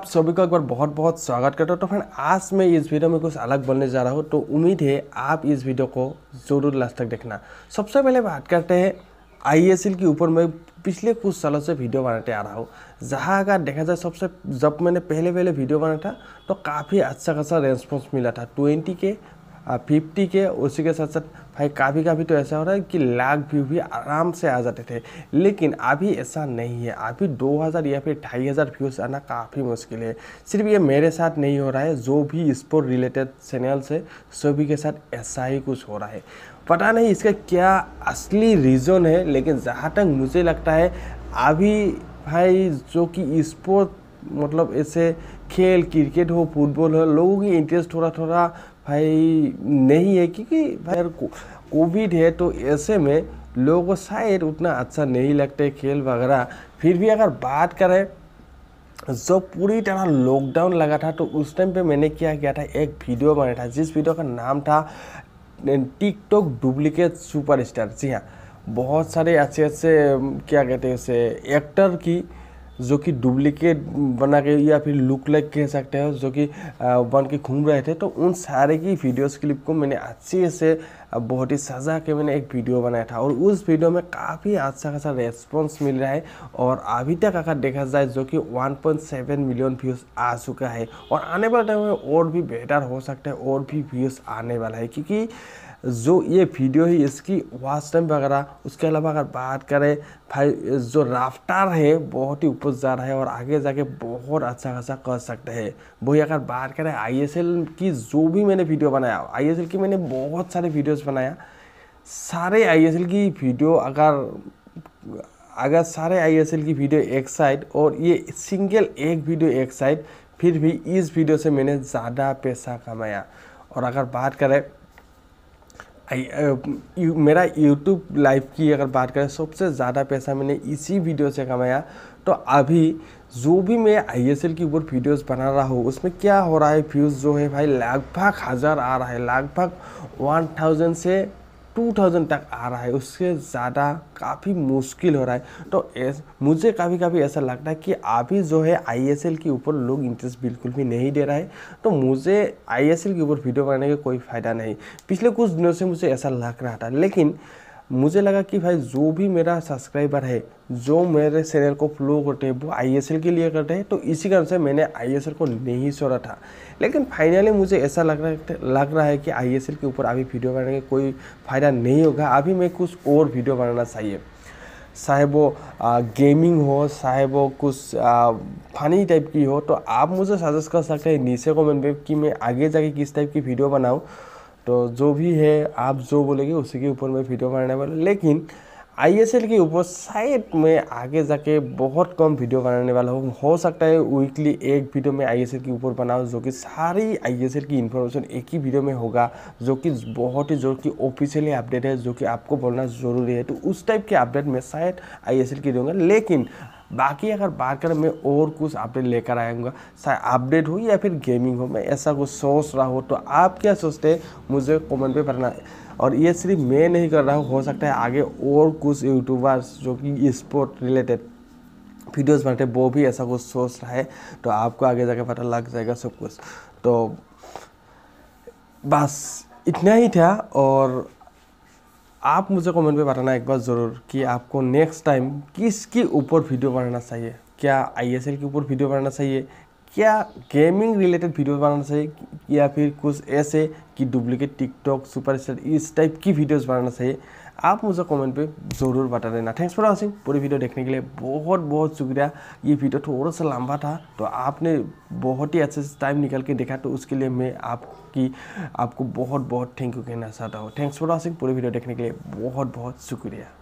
आप सभी का एक बार बहुत बहुत स्वागत करता हूँ तो फ्रेंड आज मैं इस वीडियो में कुछ अलग बोलने जा रहा हूँ तो उम्मीद है आप इस वीडियो को ज़रूर लास्ट तक देखना सबसे पहले बात करते हैं आई के ऊपर मैं पिछले कुछ सालों से वीडियो बनाते आ रहा हूँ जहाँ का देखा जाए सबसे जब मैंने पहले पहले वीडियो बनाया था तो काफ़ी अच्छा खासा रेस्पॉन्स मिला था ट्वेंटी के फिफ्टी के उसी के साथ साथ भाई काफ़ी काफ़ी तो ऐसा हो रहा है कि लाख व्यू भी आराम से आ जाते थे लेकिन अभी ऐसा नहीं है अभी 2000 या फिर ढाई हज़ार व्यूज़ आना काफ़ी मुश्किल है सिर्फ ये मेरे साथ नहीं हो रहा है जो भी स्पोर्ट रिलेटेड चैनल्स है सभी के साथ ऐसा ही कुछ हो रहा है पता नहीं इसका क्या असली रीज़न है लेकिन जहाँ तक मुझे लगता है अभी भाई जो कि स्पोर्ट मतलब ऐसे खेल क्रिकेट हो फुटबॉल हो लोगों की इंटरेस्ट थोड़ा थोड़ा भाई नहीं है क्योंकि भाई कोविड है तो ऐसे में लोगों को शायद उतना अच्छा नहीं लगता है खेल वगैरह फिर भी अगर बात करें जब पूरी तरह लॉकडाउन लगा था तो उस टाइम पे मैंने क्या किया था एक वीडियो बनाया था जिस वीडियो का नाम था टिकटॉक डुप्लीकेट सुपरस्टार जी हाँ बहुत सारे अच्छे अच्छे क्या कहते हैं उसे एक्टर की जो कि डुप्लीकेट बना के या फिर लुक लाइक कह सकते हो जो कि बन के घूम रहे थे तो उन सारे की वीडियोस क्लिप को मैंने अच्छे से बहुत ही सजा के मैंने एक वीडियो बनाया था और उस वीडियो में काफ़ी अच्छा खासा रेस्पॉन्स मिल रहा है और अभी तक अगर देखा जाए जो कि 1.7 मिलियन व्यूज़ आ चुका है और आने वाले टाइम में और भी बेहतर हो सकता है और भी व्यूज़ आने वाला है क्योंकि जो ये वीडियो है इसकी वॉच टाइम वगैरह उसके अलावा अगर बात करें भाई जो राफ्टार है बहुत ही ऊपर जा रहा है और आगे जाके बहुत अच्छा खासा कर सकते हैं वही अगर बात करें आईएसएल की जो भी मैंने वीडियो बनाया आईएसएल की मैंने बहुत सारे वीडियोस वीडियोस बनाया सारे आईएसएल की वीडियो अगर अगर सारे आईएसएल की वीडियो एक साइड और ये सिंगल एक वीडियो एक साइड फिर भी इस वीडियो से मैंने ज़्यादा पैसा कमाया और अगर बात करें यू, मेरा यूट्यूब लाइव की अगर बात करें सबसे ज़्यादा पैसा मैंने इसी वीडियो से कमाया तो अभी जो भी मैं आई एस एल की ऊपर वीडियोज़ बना रहा हूँ उसमें क्या हो रहा है व्यूज़ जो है भाई लगभग हज़ार आ रहा है लगभग वन थाउजेंड से टू थाउजेंड तक आ रहा है उससे ज़्यादा काफ़ी मुश्किल हो रहा है तो एस, मुझे कभी कभी ऐसा लगता है कि अभी जो है आईएसएल के ऊपर लोग इंटरेस्ट बिल्कुल भी नहीं दे रहा है तो मुझे आईएसएल के ऊपर वीडियो बनाने का कोई फ़ायदा नहीं पिछले कुछ दिनों से मुझे ऐसा लग रहा था लेकिन मुझे लगा कि भाई जो भी मेरा सब्सक्राइबर है जो मेरे चैनल को फ्लो करते हैं वो आईएसएल के लिए करते हैं तो इसी कारण से मैंने आईएसएल को नहीं छोड़ा था लेकिन फाइनली मुझे ऐसा लग रहा लग रहा है कि आईएसएल के ऊपर अभी वीडियो बनाने का कोई फ़ायदा नहीं होगा अभी मैं कुछ और वीडियो बनाना चाहिए चाहे वो गेमिंग हो चाहे वो कुछ फनी टाइप की हो तो आप मुझे सजेस्ट कर सकते हैं नीचे कॉमेंट में कि मैं आगे जाके किस टाइप की वीडियो बनाऊँ तो जो भी है आप जो बोलेंगे उसी के ऊपर मैं वीडियो बनाने वाला लेकिन आईएसएल के ऊपर शायद मैं आगे जाके बहुत कम वीडियो बनाने वाला हूँ हो सकता है वीकली एक वीडियो मैं आईएसएल के ऊपर बनाऊँ जो कि सारी आईएसएल की इन्फॉर्मेशन एक ही वीडियो में होगा जो कि बहुत ही जो कि ऑफिशियली अपडेट है जो कि आपको बोलना ज़रूरी है तो उस टाइप के अपडेट मैं शायद आई की दूँगा लेकिन बाकी अगर करें मैं और कुछ अपडेट लेकर आऊँगा चाहे अपडेट हो या फिर गेमिंग हो मैं ऐसा कुछ सोच रहा हूँ तो आप क्या सोचते हैं मुझे कमेंट पे भरना और ये सिर्फ मैं नहीं कर रहा हूँ हो सकता है आगे और कुछ यूट्यूबर्स जो कि स्पोर्ट रिलेटेड वीडियोज़ बनाते वो भी ऐसा कुछ सोच रहा है तो आपको आगे जाके पता लग जाएगा सब कुछ तो बस इतना ही था और आप मुझे कमेंट में बताना एक बार ज़रूर कि आपको नेक्स्ट टाइम किसके ऊपर वीडियो बनाना चाहिए क्या आईएसएल के ऊपर वीडियो बनाना चाहिए क्या गेमिंग रिलेटेड वीडियो बनाना चाहिए या फिर कुछ ऐसे कि डुप्लिकेट टिकटॉक सुपरस्टार इस टाइप की वीडियोस बनाना चाहिए आप मुझे कमेंट पे ज़रूर बता देना थैंक्स फॉर वॉचिंग पूरी वीडियो देखने के लिए बहुत बहुत शुक्रिया ये वीडियो थोड़ा सा लंबा था तो आपने बहुत ही अच्छे से टाइम निकल के देखा तो उसके लिए मैं आपकी आपको बहुत बहुत थैंक यू कहना चाहता हूँ थैंक्स फॉर वॉचिंग पूरी वीडियो देखने के लिए बहुत बहुत शुक्रिया